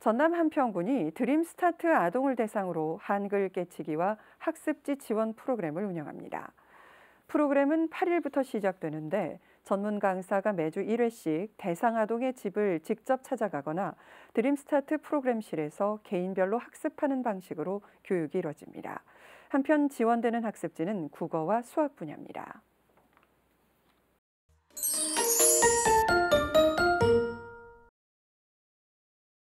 전남 한평군이 드림스타트 아동을 대상으로 한글 깨치기와 학습지 지원 프로그램을 운영합니다. 프로그램은 8일부터 시작되는데 전문 강사가 매주 1회씩 대상 아동의 집을 직접 찾아가거나 드림스타트 프로그램실에서 개인별로 학습하는 방식으로 교육이 이뤄집니다. 한편 지원되는 학습지는 국어와 수학 분야입니다.